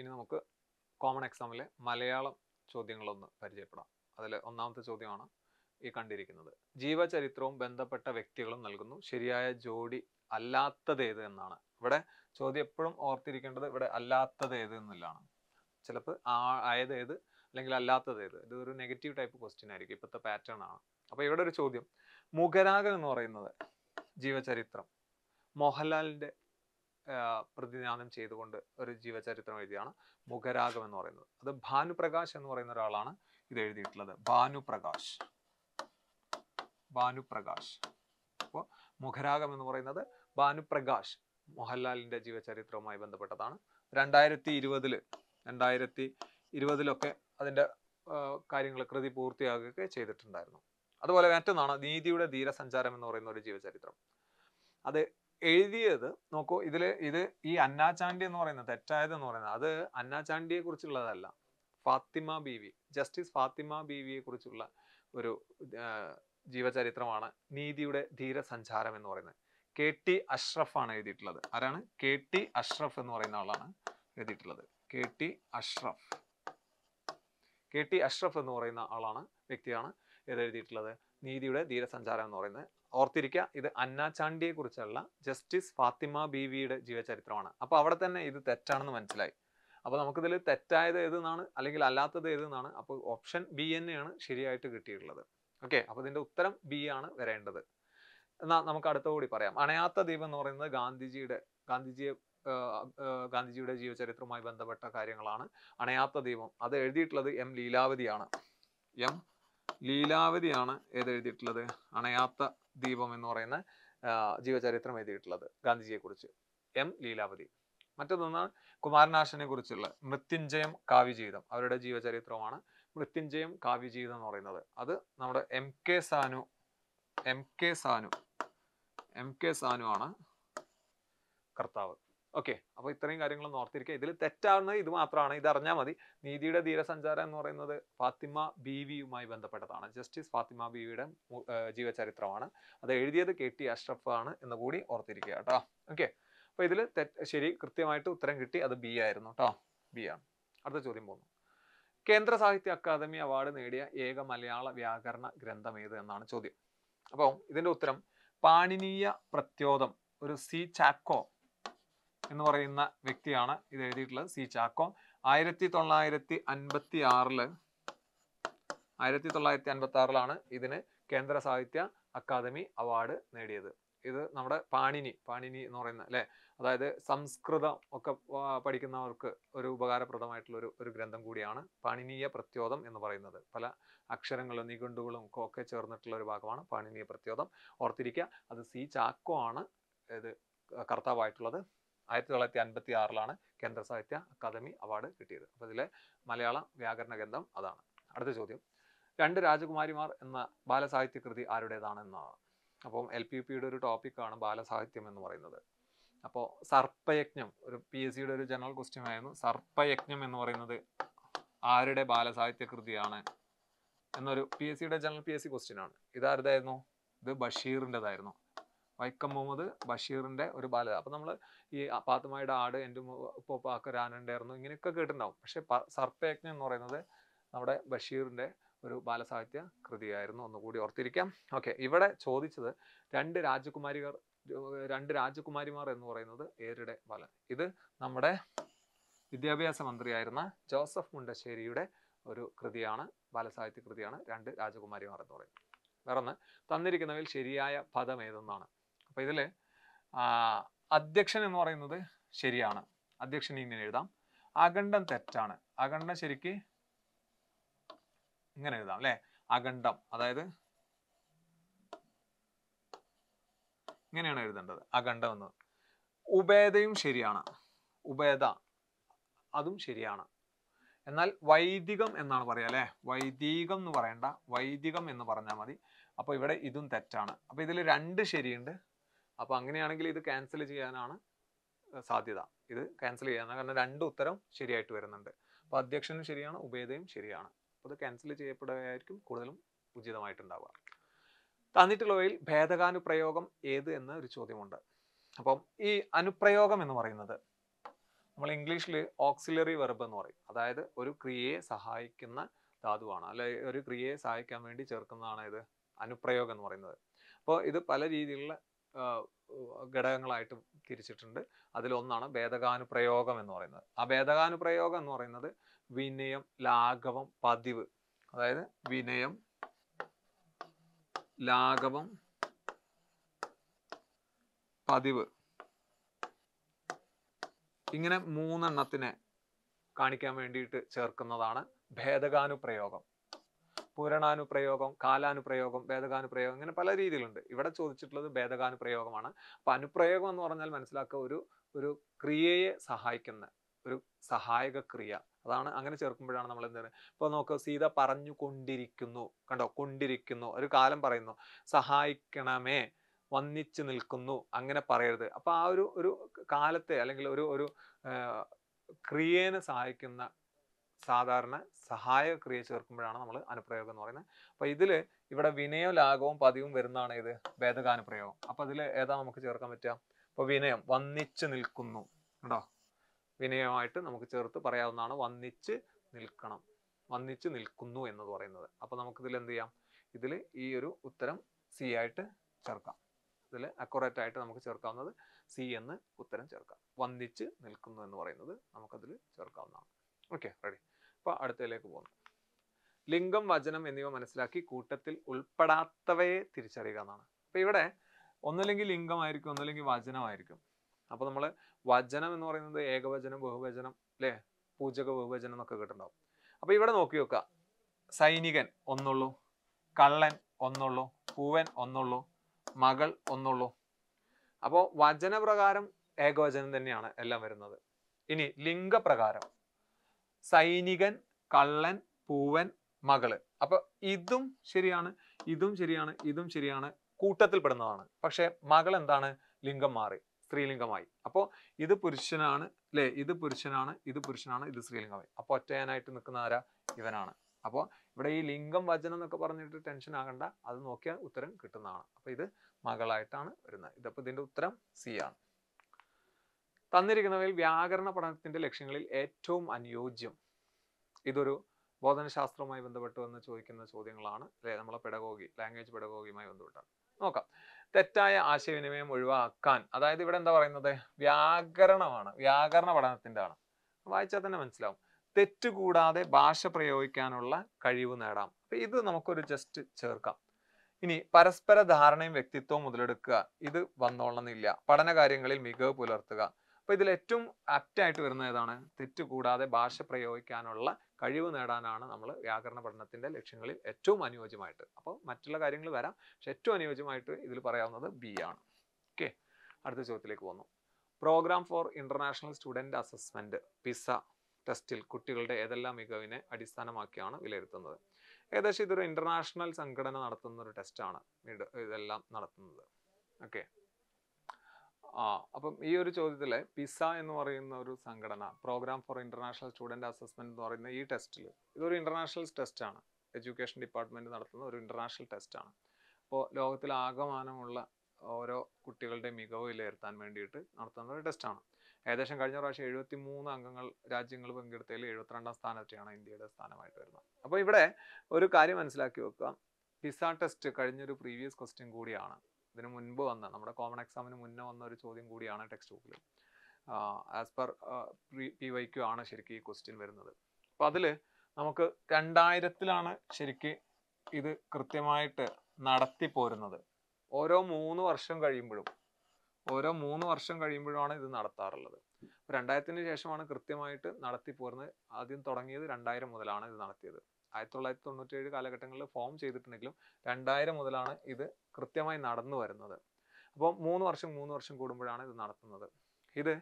ഇനി നമുക്ക് കോമൺ എക്സാമിലെ മലയാളം ചോദ്യങ്ങളൊന്ന് പരിചയപ്പെടാം അതിൽ ഒന്നാമത്തെ ചോദ്യമാണ് ഈ കണ്ടിരിക്കുന്നത് ജീവചരിത്രവും ബന്ധപ്പെട്ട വ്യക്തികളും നൽകുന്നു ശരിയായ ജോഡി അല്ലാത്തതേത് എന്നാണ് ഇവിടെ ചോദ്യം എപ്പോഴും ഓർത്തിരിക്കേണ്ടത് ഇവിടെ അല്ലാത്തതേത് എന്നുള്ളതാണ് ചിലപ്പോൾ ആ ആയതേത് അല്ലെങ്കിൽ അല്ലാത്തതേത് ഇതൊരു നെഗറ്റീവ് ടൈപ്പ് ക്വസ്റ്റ്യൻ ആയിരിക്കും ഇപ്പോഴത്തെ പാറ്റേൺ ആണ് അപ്പോൾ ഇവിടെ ഒരു ചോദ്യം മുഖരാഗം എന്ന് പറയുന്നത് ജീവചരിത്രം മോഹൻലാലിൻ്റെ പ്രതിനിധാനം ചെയ്തുകൊണ്ട് ഒരു ജീവചരിത്രം എഴുതിയാണ് മുഖരാഗം എന്ന് പറയുന്നത് അത് ഭാനുപ്രകാശ് എന്ന് പറയുന്ന ഒരാളാണ് ഇത് എഴുതിയിട്ടുള്ളത് ഭാനുപ്രകാശ് ഭാനുപ്രകാശ് അപ്പോൾ മുഖരാഗം എന്ന് പറയുന്നത് ഭാനുപ്രകാശ് മോഹൻലാലിന്റെ ജീവചരിത്രവുമായി ബന്ധപ്പെട്ടതാണ് രണ്ടായിരത്തി ഇരുപതില് രണ്ടായിരത്തി ഇരുപതിലൊക്കെ അതിന്റെ കാര്യങ്ങൾ കൃതി പൂർത്തിയാകുകയൊക്കെ ചെയ്തിട്ടുണ്ടായിരുന്നു അതുപോലെ മറ്റൊന്നാണ് നീതിയുടെ ധീരസഞ്ചാരം എന്ന് പറയുന്ന ഒരു ജീവചരിത്രം അത് എഴുതിയത് നോക്കൂ ഇതിൽ ഇത് ഈ അന്നാചാണ്ടി എന്ന് പറയുന്നത് തെറ്റായത് എന്ന് പറയുന്നത് അത് അന്നാചാണ്ടിയെ കുറിച്ചുള്ളതല്ല ഫാത്തിമ ബീവി ജസ്റ്റിസ് ഫാത്തിമ ബീവിയെ കുറിച്ചുള്ള ഒരു ജീവചരിത്രമാണ് നീതിയുടെ ധീരസഞ്ചാരം എന്ന് പറയുന്നത് കെ ടി അഷ്റഫ് ആണ് എഴുതിയിട്ടുള്ളത് ആരാണ് കെ ടി അഷ്റഫ് എന്ന് പറയുന്ന ആളാണ് എഴുതിയിട്ടുള്ളത് K T Ashraf K T Ashraf എന്ന് പറയുന്ന ആളാണ് വ്യക്തിയാണ് ഇത് എഴുതിയിട്ടുള്ളത് നീതിയുടെ ധീരസഞ്ചാരം എന്ന് പറയുന്നത് ഓർത്തിരിക്കുക ഇത് അന്നാചാണ്ടിയെ കുറിച്ചുള്ള ജസ്റ്റിസ് ഫാത്തിമ ബി വിയുടെ ജീവചരിത്രമാണ് അപ്പോൾ അവിടെ തന്നെ ഇത് തെറ്റാണെന്ന് മനസ്സിലായി അപ്പോൾ നമുക്കിതിൽ തെറ്റായത് ഏതെന്നാണ് അല്ലെങ്കിൽ അല്ലാത്തത് ഏതെന്നാണ് അപ്പോൾ ഓപ്ഷൻ ബി തന്നെയാണ് ശരിയായിട്ട് കിട്ടിയിട്ടുള്ളത് ഓക്കെ അപ്പോൾ ഇതിന്റെ ഉത്തരം ബി ആണ് വരേണ്ടത് എന്നാ നമുക്ക് അടുത്ത കൂടി പറയാം അണയാത്ത ദ്വീപ് എന്ന് പറയുന്നത് ഗാന്ധിജിയുടെ ഗാന്ധിജിയെ ഗാന്ധിജിയുടെ ജീവചരിത്രവുമായി ബന്ധപ്പെട്ട കാര്യങ്ങളാണ് അണയാത്ത ദീപം അത് എഴുതിയിട്ടുള്ളത് എം ലീലാവതിയാണ് എം ലീലാവതിയാണ് എഴുതിയിട്ടുള്ളത് അണയാത്ത ദീപം എന്ന് പറയുന്ന ജീവചരിത്രം എഴുതിയിട്ടുള്ളത് ഗാന്ധിജിയെ കുറിച്ച് എം ലീലാവതി മറ്റൊന്നാണ് കുമാരനാശനെ കുറിച്ചുള്ള മൃത്യുഞ്ജയം കാവ്യജീവിതം അവരുടെ ജീവചരിത്രമാണ് മൃത്യുഞ്ജയം കാവ്യജീവിതം എന്ന് പറയുന്നത് അത് നമ്മുടെ M K Sanu M K Sanu M K Sanu ആണ് കർത്താവ് ഓക്കെ അപ്പോൾ ഇത്രയും കാര്യങ്ങളൊന്നും ഓർത്തിരിക്കുക ഇതിൽ തെറ്റാവുന്നത് ഇത് മാത്രമാണ് ഇത് അറിഞ്ഞാൽ മതി നീതിയുടെ ധീരസഞ്ചാരം എന്ന് പറയുന്നത് ഫാത്തിമ ബീവിയുമായി ബന്ധപ്പെട്ടതാണ് ജസ്റ്റിസ് ഫാത്തിമ ബീവിയുടെ ജീവചരിത്രമാണ് അത് എഴുതിയത് കെ ടി അഷ്റഫ് ആണ് എന്ന് കൂടി ഓർത്തിരിക്കുക കേട്ടോ ഓക്കെ അപ്പോൾ ഇതിൽ ശരി കൃത്യമായിട്ട് ഉത്തരം കിട്ടി അത് ബി ആയിരുന്നു കേട്ടോ ബി ആണ് അടുത്ത ചോദ്യം പോകുന്നു കേന്ദ്ര സാഹിത്യ അക്കാദമി അവാർഡ് നേടിയ ഏക മലയാള വ്യാകരണ ഗ്രന്ഥം ഏത് എന്നാണ് ചോദ്യം അപ്പോൾ ഇതിൻ്റെ ഉത്തരം പാണിനീയ പ്രത്യോതം ഒരു സി ചാക്കോ എന്ന് പറയുന്ന വ്യക്തിയാണ് ഇത് എഴുതിയിട്ടുള്ളത് സി ചാക്കോ ആയിരത്തി തൊള്ളായിരത്തി അൻപത്തി ആറില് ആയിരത്തി തൊള്ളായിരത്തി അൻപത്തി ആറിലാണ് ഇതിന് കേന്ദ്ര സാഹിത്യ അക്കാദമി അവാർഡ് നേടിയത് ഇത് നമ്മുടെ പാണിനി പാണിനി എന്ന് പറയുന്ന അല്ലേ അതായത് സംസ്കൃതം ഒക്കെ പഠിക്കുന്നവർക്ക് ഒരു ഉപകാരപ്രദമായിട്ടുള്ള ഒരു ഗ്രന്ഥം കൂടിയാണ് പാണിനീയ പ്രത്യോധം എന്ന് പറയുന്നത് പല അക്ഷരങ്ങളും നിഘണ്ടുകളും ഒക്കെ ചേർന്നിട്ടുള്ള ഒരു ഭാഗമാണ് പാണിനീയ പ്രത്യോധം ഓർത്തിരിക്കുക അത് സി ചാക്കോ ആണ് ഇത് കർത്താവായിട്ടുള്ളത് ആയിരത്തി തൊള്ളായിരത്തി അൻപത്തി ആറിലാണ് കേന്ദ്ര സാഹിത്യ അക്കാദമി അവാർഡ് കിട്ടിയത് അപ്പോൾ ഇതിലെ മലയാള വ്യാകരണ ഗ്രന്ഥം അതാണ് അടുത്ത ചോദ്യം രണ്ട് രാജകുമാരിമാർ എന്ന ബാലസാഹിത്യ കൃതി ആരുടേതാണെന്നാണ് അപ്പം എൽ പി പിയുടെ ഒരു ടോപ്പിക്കാണ് ബാലസാഹിത്യം എന്ന് പറയുന്നത് അപ്പോൾ സർപ്പയജ്ഞം ഒരു പി എസ് സിയുടെ ഒരു ജനറൽ ക്വസ്റ്റ്യൻ ആയിരുന്നു സർപ്പയജ്ഞം എന്ന് പറയുന്നത് ആരുടെ ബാലസാഹിത്യ കൃതിയാണ് എന്നൊരു പി എസ് സിയുടെ general P S C question ആണ് ഇതാരുതായിരുന്നു ഇത് ബഷീറിൻ്റെതായിരുന്നു വൈക്കം മുഹമ്മദ് ബഷീറിന്റെ ഒരു ബാലത അപ്പൊ നമ്മൾ ഈ പാത്തുമായുടെ ആട് എൻ്റെ ഉപ്പാക്ക രാനുണ്ടായിരുന്നു ഇങ്ങനെയൊക്കെ കേട്ടിട്ടുണ്ടാവും പക്ഷേ സർപ്പയജ്ഞം എന്ന് പറയുന്നത് നമ്മുടെ ബഷീറിന്റെ ഒരു ബാലസാഹിത്യ കൃതിയായിരുന്നു ഒന്നുകൂടി ഓർത്തിരിക്കാം ഓക്കെ ഇവിടെ ചോദിച്ചത് രണ്ട് രാജകുമാരികർ രണ്ട് രാജകുമാരിമാർ എന്ന് പറയുന്നത് ഏരുടെ ബാല ഇത് നമ്മുടെ വിദ്യാഭ്യാസ മന്ത്രിയായിരുന്ന ജോസഫ് മുണ്ടശ്ശേരിയുടെ ഒരു കൃതിയാണ് ബാലസാഹിത്യ കൃതിയാണ് രണ്ട് രാജകുമാരിമാർ എന്ന് പറയുന്നത് വേറൊന്ന് തന്നിരിക്കുന്നവയിൽ ശരിയായ പദം ഏതെന്നാണ് അപ്പോൾ ഇതില് അധ്യക്ഷൻ എന്ന് പറയുന്നത് ശരിയാണ് അധ്യക്ഷൻ ഇങ്ങനെ എഴുതാം അഖണ്ഡം തെറ്റാണ് അഖണ്ഡം ശരിക്ക് ഇങ്ങനെ എഴുതാം അല്ലെ അഖണ്ഡം അതായത് ഇങ്ങനെയാണ് എഴുതേണ്ടത് അഖണ്ഡം എന്നത് ഉപേദയും ശരിയാണ് ഉപേദ അതും ശരിയാണ് എന്നാൽ വൈദികം എന്നാണ് പറയുക അല്ലെ വൈദികം എന്ന് പറയണ്ട വൈദികം എന്ന് പറഞ്ഞാൽ മതി അപ്പോൾ ഇവിടെ ഇതും തെറ്റാണ് അപ്പോൾ ഇതിൽ രണ്ട് ശരിയുണ്ട് അപ്പോൾ അങ്ങനെയാണെങ്കിൽ ഇത് ക്യാൻസൽ ചെയ്യാനാണ് സാധ്യത ഇത് ക്യാൻസൽ ചെയ്യാനാണ് കാരണം രണ്ട് ഉത്തരം ശരിയായിട്ട് വരുന്നുണ്ട് അപ്പോൾ അധ്യക്ഷനും ശരിയാണ് ഉഭയതയും ശരിയാണ് അപ്പോൾ ഇത് ക്യാൻസൽ ചെയ്യപ്പെടുകയായിരിക്കും കൂടുതലും ഉചിതമായിട്ടുണ്ടാവുക തന്നിട്ടുള്ളവയിൽ ഭേദകാനുപ്രയോഗം ഏത് എന്ന ഒരു ചോദ്യമുണ്ട് അപ്പം ഈ അനുപ്രയോഗം എന്ന് പറയുന്നത് നമ്മൾ ഇംഗ്ലീഷിൽ ഓക്സിലറി വെർബ് എന്ന് പറയും അതായത് ഒരു ക്രിയയെ സഹായിക്കുന്ന ധാതുവാണ് അല്ലെ ഒരു ക്രിയയെ സഹായിക്കാൻ വേണ്ടി ചേർക്കുന്നതാണ് ഇത് അനുപ്രയോഗം എന്ന് പറയുന്നത് അപ്പോൾ ഇത് പല രീതിയിലുള്ള ഘടകങ്ങളായിട്ട് തിരിച്ചിട്ടുണ്ട് അതിലൊന്നാണ് വേദഗാനുപ്രയോഗം എന്ന് പറയുന്നത് ആ വേദഗാനുപ്രയോഗം എന്ന് പറയുന്നത് വിനയം ലാഘവം പതിവ് അതായത് വിനയം ലാഘവം പതിവ് ഇങ്ങനെ മൂന്നെണ്ണത്തിനെ കാണിക്കാൻ വേണ്ടിയിട്ട് ചേർക്കുന്നതാണ് ഭേദഗാനുപ്രയോഗം പൂരണാനുപ്രയോഗം കാലാനുപ്രയോഗം ഭേദഗാനുപ്രയോഗം ഇങ്ങനെ പല രീതിയിലുണ്ട് ഇവിടെ ചോദിച്ചിട്ടുള്ളത് ഭേദകാനുപ്രയോഗമാണ് അപ്പം അനുപ്രയോഗം എന്ന് പറഞ്ഞാൽ മനസ്സിലാക്കുക ഒരു ഒരു ക്രിയയെ സഹായിക്കുന്ന ഒരു സഹായക ക്രിയ അതാണ് അങ്ങനെ ചേർക്കുമ്പോഴാണ് നമ്മൾ എന്ത് പറയുന്നത് ഇപ്പൊ നോക്കുക സീത പറഞ്ഞു കൊണ്ടിരിക്കുന്നു കണ്ടോ കൊണ്ടിരിക്കുന്നു ഒരു കാലം പറയുന്നു സഹായിക്കണമേ വന്നിച്ചു നിൽക്കുന്നു അങ്ങനെ പറയരുത് അപ്പോൾ ആ ഒരു ഒരു കാലത്തെ അല്ലെങ്കിൽ ഒരു ഒരു ക്രിയേനെ സഹായിക്കുന്ന സാധാരണ സഹായക്രിയ ക്രിയ ചേർക്കുമ്പോഴാണ് നമ്മൾ അനുപ്രയോഗം എന്ന് പറയുന്നത് അപ്പോൾ ഇതിൽ ഇവിടെ വിനയവും ലാഘവും പതിവും വരുന്നതാണ് ഇത് ഭേദകാനുപ്രയോഗം അപ്പോൾ അതിൽ ഏതാ നമുക്ക് ചേർക്കാൻ പറ്റുക അപ്പോൾ വിനയം വന്നിച്ച് നിൽക്കുന്നു കേട്ടോ വിനയമായിട്ട് നമുക്ക് ചേർത്ത് പറയാവുന്നതാണ് വന്നിച്ച് നിൽക്കണം വന്നിച്ച് നിൽക്കുന്നു എന്ന് പറയുന്നത് അപ്പോൾ നമുക്കിതിൽ എന്ത് ചെയ്യാം ഇതിൽ ഈ ഒരു ഉത്തരം സി ആയിട്ട് ചേർക്കാം ഇതിൽ അക്കുറേറ്റ് ആയിട്ട് നമുക്ക് ചേർക്കാവുന്നത് സി എന്ന് ഉത്തരം ചേർക്കാം വന്നിച്ച് നിൽക്കുന്നു എന്ന് പറയുന്നത് നമുക്കതിൽ ചേർക്കാവുന്നതാണ് ഓക്കെ റെഡി ഇപ്പൊ അടുത്തതിലേക്ക് പോകുന്നു ലിംഗം വചനം എന്നിവ മനസ്സിലാക്കി കൂട്ടത്തിൽ ഉൾപ്പെടാത്തവയെ തിരിച്ചറിയുക എന്നാണ് അപ്പോൾ ഇവിടെ ഒന്നല്ലെങ്കിൽ ലിംഗമായിരിക്കും ഒന്നല്ലെങ്കിൽ വചനമായിരിക്കും അപ്പോൾ നമ്മൾ വചനം എന്ന് പറയുന്നത് ഏകവചനം ബഹുവചനം അല്ലേ പൂജക ബഹുവചനം എന്നൊക്കെ കിട്ടുന്നുണ്ടാവും അപ്പോൾ ഇവിടെ നോക്കി നോക്കുക സൈനികൻ ഒന്നുള്ളൂ കള്ളൻ ഒന്നുള്ളൂ പൂവൻ ഒന്നുള്ളൂ മകൾ ഒന്നുള്ളൂ അപ്പോൾ വചനപ്രകാരം ഏകവചനം തന്നെയാണ് എല്ലാം വരുന്നത് ഇനി ലിംഗപ്രകാരം സൈനികൻ കള്ളൻ പൂവൻ മകള് അപ്പൊ ഇതും ശരിയാണ് ഇതും ശരിയാണ് ഇതും ശരിയാണ് കൂട്ടത്തിൽപ്പെടുന്നതാണ് പക്ഷെ മകൾ എന്താണ് ലിംഗം മാറി സ്ത്രീലിംഗമായി അപ്പോൾ ഇത് പുരുഷനാണ് അല്ലെ ഇത് പുരുഷനാണ് ഇത് പുരുഷനാണ് ഇത് സ്ത്രീലിംഗമായി അപ്പോൾ ഒറ്റയാനായിട്ട് നിൽക്കുന്ന ആരാ ഇവനാണ് അപ്പോൾ ഇവിടെ ഈ ലിംഗം വചനം എന്നൊക്കെ പറഞ്ഞിട്ട് ടെൻഷൻ ആകണ്ട അത് നോക്കിയാൽ ഉത്തരം കിട്ടുന്നതാണ് അപ്പോൾ ഇത് മകളായിട്ടാണ് വരുന്നത് ഇതപ്പോ ഇതിന്റെ ഉത്തരം സി ആണ് തന്നിരിക്കുന്നവയിൽ വ്യാകരണ പഠനത്തിന്റെ ലക്ഷ്യങ്ങളിൽ ഏറ്റവും അനുയോജ്യം ഇതൊരു ബോധനശാസ്ത്രവുമായി ബന്ധപ്പെട്ട് വന്ന് ചോദിക്കുന്ന ചോദ്യങ്ങളാണ് അല്ലെ നമ്മളെ പെടകോഗി ലാംഗ്വേജ് പെടകോഗിയുമായി ബന്ധപ്പെട്ടാണ് നോക്കാം തെറ്റായ ആശയവിനിമയം ഒഴിവാക്കാൻ അതായത് ഇവിടെ എന്താ പറയുന്നത് വ്യാകരണമാണ് വ്യാകരണ പഠനത്തിൻ്റെ ആണ് വായിച്ചാൽ തന്നെ മനസ്സിലാവും തെറ്റുകൂടാതെ ഭാഷ പ്രയോഗിക്കാനുള്ള കഴിവ് നേടാം അപ്പൊ ഇത് നമുക്കൊരു ജസ്റ്റ് ചേർക്കാം ഇനി പരസ്പര ധാരണയും വ്യക്തിത്വവും മുതലെടുക്കുക ഇത് വന്നോളണമെന്നില്ല പഠന കാര്യങ്ങളിൽ മികവ് പുലർത്തുക അപ്പോൾ ഇതിൽ ഏറ്റവും ആയിട്ട് വരുന്ന ഏതാണ് തെറ്റ് കൂടാതെ ഭാഷ പ്രയോഗിക്കാനുള്ള കഴിവ് നേടാനാണ് നമ്മൾ വ്യാകരണ പഠനത്തിന്റെ ലക്ഷ്യങ്ങളിൽ ഏറ്റവും അനുയോജ്യമായിട്ട് അപ്പോൾ മറ്റുള്ള കാര്യങ്ങൾ വരാം പക്ഷെ ഏറ്റവും അനുയോജ്യമായിട്ട് ഇതിൽ പറയാവുന്നത് ബി ആണ് ഓക്കെ അടുത്ത ചോദ്യത്തിലേക്ക് പോന്നു programme for international student assessment PISA ടെസ്റ്റിൽ കുട്ടികളുടെ ഏതെല്ലാം മികവിനെ അടിസ്ഥാനമാക്കിയാണ് വിലയിരുത്തുന്നത് ഏകദേശം ഇതൊരു ഇന്റർനാഷണൽ സംഘടന നടത്തുന്ന ഒരു ടെസ്റ്റാണ് ഇതെല്ലാം നടത്തുന്നത് ഓക്കെ ആ അപ്പം ഈ ഒരു ചോദ്യത്തിൽ പിസ എന്ന് പറയുന്ന ഒരു സംഘടന programme for international student assessment എന്ന് പറയുന്ന ഈ ടെസ്റ്റിൽ ഇതൊരു ഇന്റർനാഷണൽ ടെസ്റ്റ് ആണ് എഡ്യൂക്കേഷൻ ഡിപ്പാർട്ട്മെന്റ് നടത്തുന്ന ഒരു ഇന്റർനാഷണൽ ടെസ്റ്റ് ആണ് അപ്പോൾ ലോകത്തിൽ ആകമാനമുള്ള ഓരോ കുട്ടികളുടെ മികവ് വിലയിരുത്താൻ വേണ്ടിയിട്ട് നടത്തുന്ന ഒരു ടെസ്റ്റാണ് ഏകദേശം കഴിഞ്ഞ പ്രാവശ്യം എഴുപത്തി മൂന്ന് അംഗങ്ങൾ രാജ്യങ്ങൾ പങ്കെടുത്തതിൽ എഴുപത്തിരണ്ടാം സ്ഥാനത്തെയാണ് ഇന്ത്യയുടെ സ്ഥാനമായിട്ട് വരുന്നത് അപ്പോൾ ഇവിടെ ഒരു കാര്യം മനസ്സിലാക്കി വെക്കുക പിസ ടെസ്റ്റ് കഴിഞ്ഞൊരു പ്രീവിയസ് ക്വസ്റ്റ്യൻ കൂടിയാണ് ഇതിന് മുൻപ് വന്ന നമ്മുടെ കോമൺ എക്സാമിന് മുന്നേ വന്ന ഒരു ചോദ്യം കൂടിയാണ് ടെക്സ്റ്റ് ബുക്കിൽ as per P Y Q ആണ് ശരിക്കും ഈ ക്വസ്റ്റ്യൻ വരുന്നത് അപ്പം അതില് നമുക്ക് രണ്ടായിരത്തിലാണ് ശരിക്ക് ഇത് കൃത്യമായിട്ട് നടത്തി പോരുന്നത് ഓരോ മൂന്ന് വർഷം കഴിയുമ്പോഴും ഓരോ മൂന്ന് വർഷം കഴിയുമ്പോഴുമാണ് ഇത് നടത്താറുള്ളത് രണ്ടായിരത്തിന് ശേഷമാണ് കൃത്യമായിട്ട് നടത്തി പോരുന്നത് ആദ്യം തുടങ്ങിയത് രണ്ടായിരം മുതലാണ് ഇത് നടത്തിയത് ആയിരത്തി തൊള്ളായിരത്തി തൊണ്ണൂറ്റേഴ് കാലഘട്ടങ്ങളിൽ ഫോം ചെയ്തിട്ടുണ്ടെങ്കിലും രണ്ടായിരം മുതലാണ് ഇത് കൃത്യമായി നടന്നു വരുന്നത് അപ്പോൾ മൂന്ന് വർഷം മൂന്ന് വർഷം കൂടുമ്പോഴാണ് ഇത് നടത്തുന്നത് ഇത്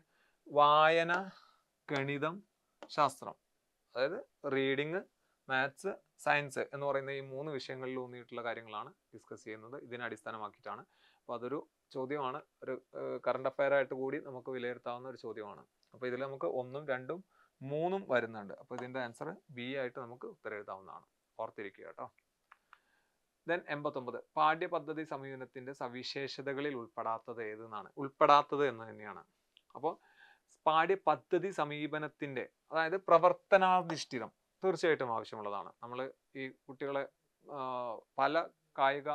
വായന ഗണിതം ശാസ്ത്രം അതായത് റീഡിങ് മാത്സ് സയൻസ് എന്ന് പറയുന്ന ഈ മൂന്ന് വിഷയങ്ങളിൽ ഊന്നിയിട്ടുള്ള കാര്യങ്ങളാണ് ഡിസ്കസ് ചെയ്യുന്നത് ഇതിനെ അടിസ്ഥാനമാക്കിയിട്ടാണ് അപ്പോൾ അതൊരു ചോദ്യമാണ് ഒരു കറണ്ട് അഫയർ ആയിട്ട് കൂടി നമുക്ക് വിലയിരുത്താവുന്ന ഒരു ചോദ്യമാണ് അപ്പോൾ ഇതിൽ നമുക്ക് ഒന്നും രണ്ടും മൂന്നും വരുന്നുണ്ട് അപ്പോൾ ഇതിന്റെ ആൻസർ ബി ആയിട്ട് നമുക്ക് ഉത്തരം എഴുതാവുന്നതാണ് ഓർത്തിരിക്കുക കേട്ടോ ദെൻ എൺപത്തൊമ്പത് പാഠ്യപദ്ധതി സമീപനത്തിന്റെ സവിശേഷതകളിൽ ഉൾപ്പെടാത്തത് ഏതെന്നാണ് ഉൾപ്പെടാത്തത് എന്ന് തന്നെയാണ് അപ്പോൾ പാഠ്യപദ്ധതി സമീപനത്തിന്റെ അതായത് പ്രവർത്തനാധിഷ്ഠിതം തീർച്ചയായിട്ടും ആവശ്യമുള്ളതാണ് നമ്മൾ ഈ കുട്ടികളെ പല കായിക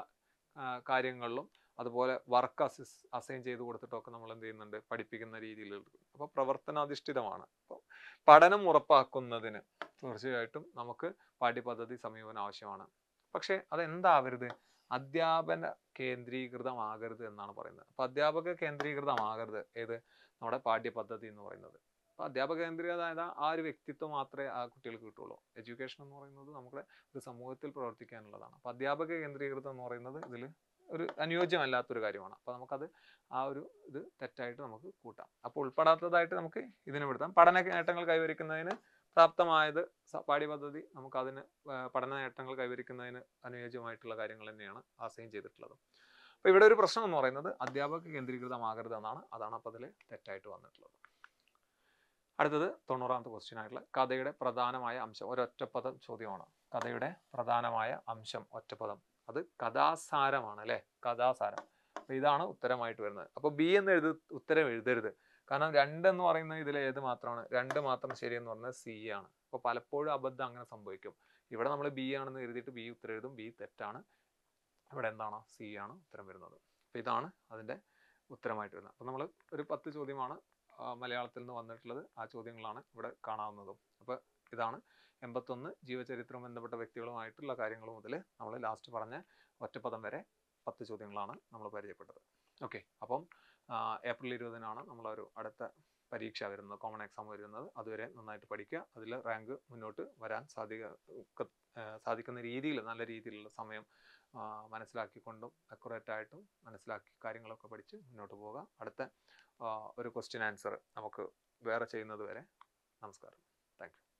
കാര്യങ്ങളിലും അതുപോലെ വർക്ക് അസിസ് അസൈൻ ചെയ്ത് കൊടുത്തിട്ടൊക്കെ നമ്മൾ എന്ത് ചെയ്യുന്നുണ്ട് പഠിപ്പിക്കുന്ന രീതിയിൽ അപ്പോൾ പ്രവർത്തനാധിഷ്ഠിതമാണ് അപ്പോൾ പഠനം ഉറപ്പാക്കുന്നതിന് തീർച്ചയായിട്ടും നമുക്ക് പാഠ്യപദ്ധതി സമീപനം ആവശ്യമാണ് പക്ഷേ അതെന്താവരുത് അധ്യാപന കേന്ദ്രീകൃതമാകരുത് എന്നാണ് പറയുന്നത് അപ്പോൾ അധ്യാപക കേന്ദ്രീകൃതമാകരുത് ഏത് നമ്മുടെ പാഠ്യപദ്ധതി എന്ന് പറയുന്നത് അപ്പൊ അധ്യാപക കേന്ദ്രീകൃതമായത് ആ ഒരു വ്യക്തിത്വം മാത്രമേ ആ കുട്ടികൾക്ക് കിട്ടുള്ളൂ എഡ്യൂക്കേഷൻ എന്ന് പറയുന്നത് നമ്മുടെ ഒരു സമൂഹത്തിൽ പ്രവർത്തിക്കാനുള്ളതാണ് അപ്പോൾ അധ്യാപക കേന്ദ്രീകൃതം എന്ന് പറയുന്നത് ഇതിൽ ഒരു അനുയോജ്യമല്ലാത്തൊരു കാര്യമാണ് അപ്പോൾ നമുക്കത് ആ ഒരു ഇത് തെറ്റായിട്ട് നമുക്ക് കൂട്ടാം അപ്പോൾ ഉൾപ്പെടാത്തതായിട്ട് നമുക്ക് ഇതിനെ വിടുത്താം പഠന നേട്ടങ്ങൾ കൈവരിക്കുന്നതിന് പ്രാപ്തമായത് പാഠ്യപദ്ധതി നമുക്ക് അതിന് പഠന നേട്ടങ്ങൾ കൈവരിക്കുന്നതിന് അനുയോജ്യമായിട്ടുള്ള കാര്യങ്ങൾ തന്നെയാണ് ആശയം ചെയ്തിട്ടുള്ളത് അപ്പോൾ ഇവിടെ ഒരു പ്രശ്നം എന്ന് പറയുന്നത് അധ്യാപക കേന്ദ്രീകൃതമാകരുത് എന്നാണ് അതാണ് അപ്പോൾ അതിൽ തെറ്റായിട്ട് വന്നിട്ടുള്ളത് അടുത്തത് തൊണ്ണൂറാമത്തെ ക്വസ്റ്റ്യൻ ആയിട്ടുള്ള കഥയുടെ പ്രധാനമായ അംശം ഒരൊറ്റപ്പദം ചോദ്യമാണ് കഥയുടെ പ്രധാനമായ അംശം ഒറ്റപ്പദം അത് കഥാസാരമാണ് അല്ലെ കഥാസാരം അപ്പൊ ഇതാണ് ഉത്തരമായിട്ട് വരുന്നത് അപ്പൊ ബി എന്ന് എഴുത ഉത്തരം എഴുതരുത് കാരണം രണ്ട് എന്ന് പറയുന്ന ഇതിൽ ഏത് മാത്രമാണ് രണ്ട് മാത്രം ശരി എന്ന് പറഞ്ഞാൽ സി ആണ് അപ്പൊ പലപ്പോഴും അബദ്ധം അങ്ങനെ സംഭവിക്കും ഇവിടെ നമ്മൾ ബി ആണെന്ന് എഴുതിയിട്ട് ബി ഉത്തരം എഴുതും ബി തെറ്റാണ് ഇവിടെ എന്താണ് സി ആണ് ഉത്തരം വരുന്നത് അപ്പൊ ഇതാണ് അതിന്റെ ഉത്തരമായിട്ട് വരുന്നത് അപ്പൊ നമ്മൾ ഒരു പത്ത് ചോദ്യമാണ് മലയാളത്തിൽ നിന്ന് വന്നിട്ടുള്ളത് ആ ചോദ്യങ്ങളാണ് ഇവിടെ കാണാവുന്നതും അപ്പൊ ഇതാണ് എൺപത്തൊന്ന് ജീവചരിത്രവും ബന്ധപ്പെട്ട വ്യക്തികളുമായിട്ടുള്ള കാര്യങ്ങൾ മുതൽ നമ്മൾ ലാസ്റ്റ് പറഞ്ഞ ഒറ്റപ്പദം വരെ പത്ത് ചോദ്യങ്ങളാണ് നമ്മൾ പരിചയപ്പെട്ടത് ഓക്കെ അപ്പം ഏപ്രിൽ ഇരുപതിനാണ് നമ്മളൊരു അടുത്ത പരീക്ഷ വരുന്നത് കോമൺ എക്സാം വരുന്നത് അതുവരെ നന്നായിട്ട് പഠിക്കുക അതിൽ റാങ്ക് മുന്നോട്ട് വരാൻ സാധിക സാധിക്കുന്ന രീതിയിൽ നല്ല രീതിയിലുള്ള സമയം മനസ്സിലാക്കിക്കൊണ്ടും അക്യുറേറ്റ് ആയിട്ടും മനസ്സിലാക്കി കാര്യങ്ങളൊക്കെ പഠിച്ച് മുന്നോട്ട് പോവുക അടുത്ത ഒരു ക്വസ്റ്റ്യൻ ആൻസർ നമുക്ക് വേറെ ചെയ്യുന്നത് വരെ നമസ്കാരം താങ്ക്